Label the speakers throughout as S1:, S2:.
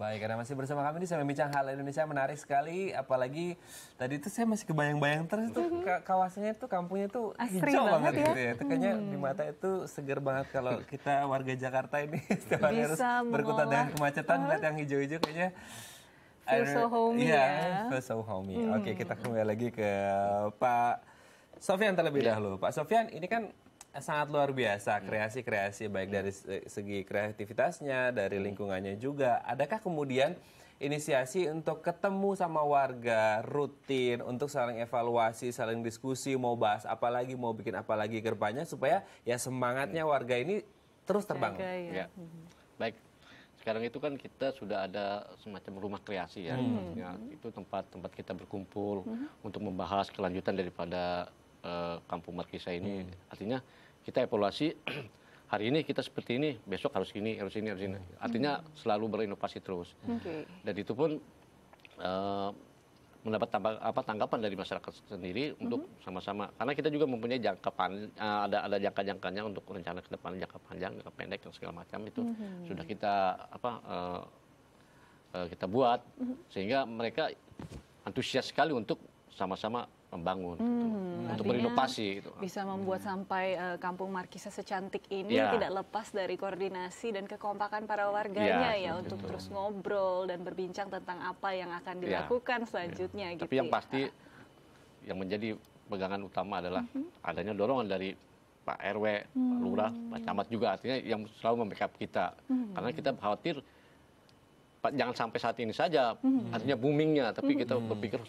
S1: Baik, karena masih bersama kami di saya bincang hal Indonesia menarik sekali, apalagi tadi itu saya masih kebayang-bayang terus itu mm-hmm. kawasannya itu kampungnya itu Asri hijau banget, banget ya. gitu ya. Tekannya kayaknya hmm. di mm-hmm. mata itu seger banget kalau kita warga Jakarta ini setiap hari harus berkutat dengan kemacetan, melihat uh-huh. yang hijau-hijau kayaknya
S2: feel so homey yeah, ya. feel
S1: so homey. Hmm. Oke, kita kembali lagi ke Pak Sofian terlebih iya. dahulu. Pak Sofian, ini kan sangat luar biasa hmm. kreasi-kreasi baik hmm. dari segi kreativitasnya, dari hmm. lingkungannya juga. Adakah kemudian inisiasi untuk ketemu sama warga rutin untuk saling evaluasi, saling diskusi, mau bahas apa lagi, mau bikin apa lagi gerbanya supaya ya semangatnya warga ini terus terbangun. Ya. ya. Baik. Sekarang itu
S3: kan kita sudah ada semacam rumah kreasi ya. Hmm. ya itu tempat-tempat kita berkumpul hmm. untuk membahas kelanjutan daripada Eh, kampung Markisa ini. Hmm. Artinya kita evaluasi hari ini kita seperti ini, besok harus ini, harus ini, harus ini. Hmm. Artinya hmm. selalu berinovasi terus. Hmm. Dan itu pun uh, mendapat tambah, apa tanggapan dari masyarakat sendiri hmm untuk sama-sama karena kita juga mempunyai jangka pan eh, ada ada jangka-jangkanya untuk rencana ke depan jangka panjang jangka pendek dan segala macam itu hmm sudah kita apa uh, uh, kita buat hmm sehingga mereka antusias sekali untuk sama-sama membangun gitu. hmm, gitu. untuk berinovasi gitu.
S2: Bisa membuat hmm. sampai uh, kampung Markisa secantik ini ya. tidak lepas dari koordinasi dan kekompakan para warganya ya, ya untuk terus ngobrol dan berbincang tentang apa yang akan ya, dilakukan ya. selanjutnya gitu ya. gitu. Tapi yang
S3: pasti ah. yang menjadi pegangan utama adalah -hmm. adanya dorongan dari Pak RW, hmm. Pak Lurah, Pak Camat juga artinya yang selalu membackup kita. Hmm. Karena kita khawatir jangan sampai saat ini saja hmm. artinya boomingnya tapi hmm. kita berpikir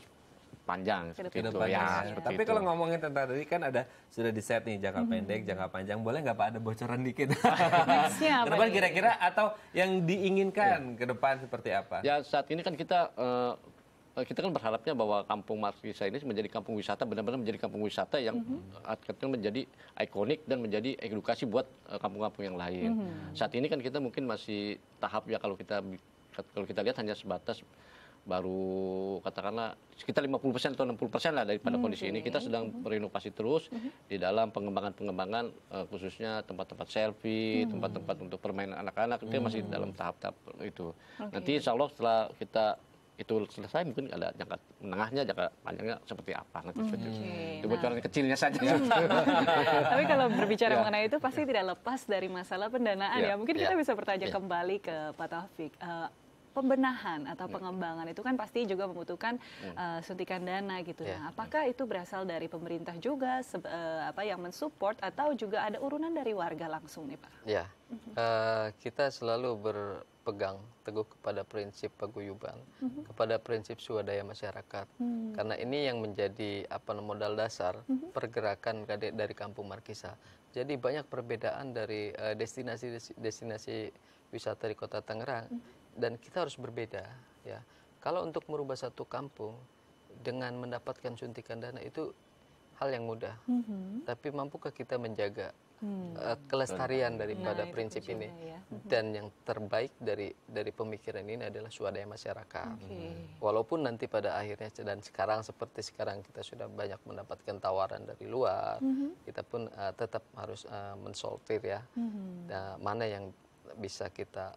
S1: panjang seperti itu ya. seperti Tapi gitu. kalau ngomongin tentang tadi kan ada sudah di set nih jangka mm -hmm. pendek, jangka panjang. Boleh nggak Pak ada bocoran dikit? Terus kira-kira atau yang diinginkan ya. ke depan seperti apa? Ya saat ini kan kita uh, kita kan berharapnya bahwa kampung
S3: Markisa ini menjadi kampung wisata benar-benar menjadi kampung wisata yang mm-hmm. menjadi ikonik dan menjadi edukasi buat eh, kampung-kampung yang lain. Mm-hmm. Saat ini kan kita mungkin masih tahap ya kalau kita kalau kita lihat hanya sebatas baru katakanlah sekitar 50% atau 60% lah daripada okay. Hmm, kondisi ini kita sedang hmm. berinovasi terus hmm. di dalam pengembangan-pengembangan uh, khususnya tempat-tempat selfie, hmm. tempat-tempat hmm. untuk permainan anak-anak itu masih dalam tahap-tahap itu. Okay. Nanti insya Allah setelah kita itu selesai mungkin ada jangka menengahnya jangka panjangnya seperti apa nanti okay. itu nah. bocoran kecilnya saja tapi kalau berbicara yeah. mengenai
S2: itu pasti ya. tidak lepas dari masalah pendanaan yeah. ya mungkin yeah. kita bisa bertanya yeah. kembali ke Pak Taufik uh, pembenahan atau ya. pengembangan itu kan pasti juga membutuhkan uh, suntikan dana gitu. Yeah. Nah, ya. apakah itu berasal dari pemerintah juga uh, apa yang mensupport atau juga ada urunan dari warga langsung nih Pak? Ya, yeah. Mhm.
S4: uh, kita selalu berpegang teguh kepada prinsip paguyuban, uh-huh. kepada prinsip swadaya masyarakat. Uh-huh. Karena ini yang menjadi apa modal dasar uh-huh. pergerakan dari kampung Markisa. Jadi banyak perbedaan dari eh, destinasi-destinasi uh, wisata di Kota Tangerang. Uh-huh dan kita harus berbeda ya kalau untuk merubah satu kampung dengan mendapatkan suntikan dana itu hal yang mudah mm -hmm. tapi mampukah kita menjaga hmm. uh, kelestarian daripada nah, prinsip ini ya. Mm-hmm. dan yang terbaik dari dari pemikiran ini adalah swadaya masyarakat okay. Hmm. walaupun nanti pada akhirnya dan sekarang seperti sekarang kita sudah banyak mendapatkan tawaran dari luar -hmm. kita pun uh, tetap harus uh, ya -hmm. nah, mana yang bisa kita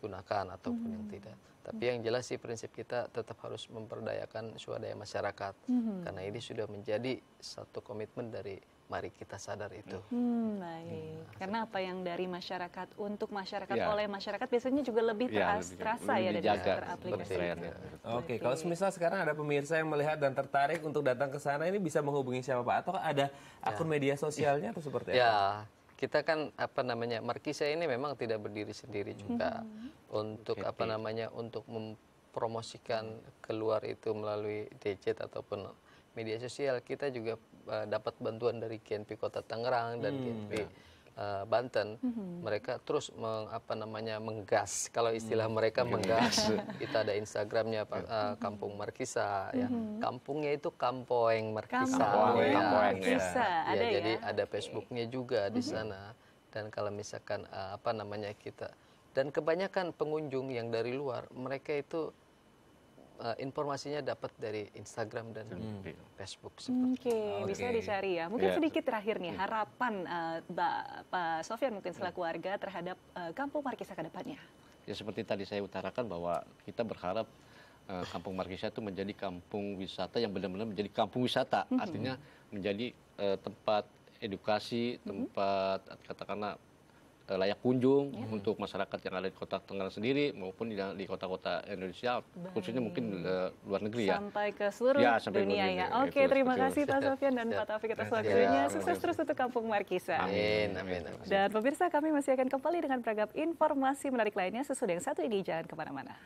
S4: gunakan ataupun hmm. yang tidak. Tapi yang jelas sih prinsip kita tetap harus memperdayakan swadaya masyarakat hmm. karena ini sudah menjadi satu komitmen dari mari kita sadar itu.
S2: Hmm, baik. Nah, karena apa yang dari masyarakat untuk masyarakat ya. oleh masyarakat biasanya juga lebih ya, terasa lebih ya dari teraplikasi. Ya.
S1: Oke, kalau semisal sekarang ada pemirsa yang melihat dan tertarik untuk datang ke sana ini bisa menghubungi siapa Pak atau ada ya. akun ya. media sosialnya atau seperti apa? Ya,
S4: kita kan apa namanya Markisa ini memang tidak berdiri sendiri juga hmm. untuk okay. apa namanya untuk mempromosikan keluar itu melalui DCT ataupun media sosial kita juga uh, dapat bantuan dari KNP Kota Tangerang dan hmm. KNP uh, Banten, mm-hmm. mereka terus meng, apa namanya menggas. Kalau istilah mm-hmm. mereka iya. menggas, kita ada Instagramnya Pak, uh, Kampung Markisa. Ya. Mm-hmm. Ya, kampungnya itu Kampoeng Markisa. Kampoeng, ya. Kampoeng, ya. Markisa. Ya, ada ya. Jadi ada Facebooknya juga mm-hmm. di sana. Dan kalau misalkan uh, apa namanya kita dan kebanyakan pengunjung yang dari luar, mereka itu uh, informasinya dapat dari Instagram dan hmm. Facebook.
S3: Oke,
S2: okay, okay. bisa dicari ya. Mungkin yeah. sedikit terakhir nih iya. harapan uh, Pak Sofian mungkin iya. selaku warga terhadap uh, Kampung Markisa ke depannya.
S3: Ya seperti tadi saya utarakan bahwa kita berharap uh, Kampung Markisa itu menjadi kampung wisata yang benar-benar menjadi kampung wisata. Mm -hmm. Artinya menjadi uh, tempat edukasi, mhm. tempat mm -hmm. katakanlah Eh, layak kunjung ya. untuk masyarakat yang ada di kota Tangerang sendiri maupun di, di kota-kota Indonesia Baik. khususnya mungkin uh, luar negeri ya. Sampai
S2: ke seluruh ya, sampai dunia ya. Oke, okay, terima betul. kasih Pak Sofian dan Pak Taufik atas waktunya. Sukses terus untuk Kampung Markisa. Amin, amin, amin. Dan pemirsa kami masih akan kembali dengan beragam informasi menarik lainnya sesudah yang satu ini. Jangan kemana-mana.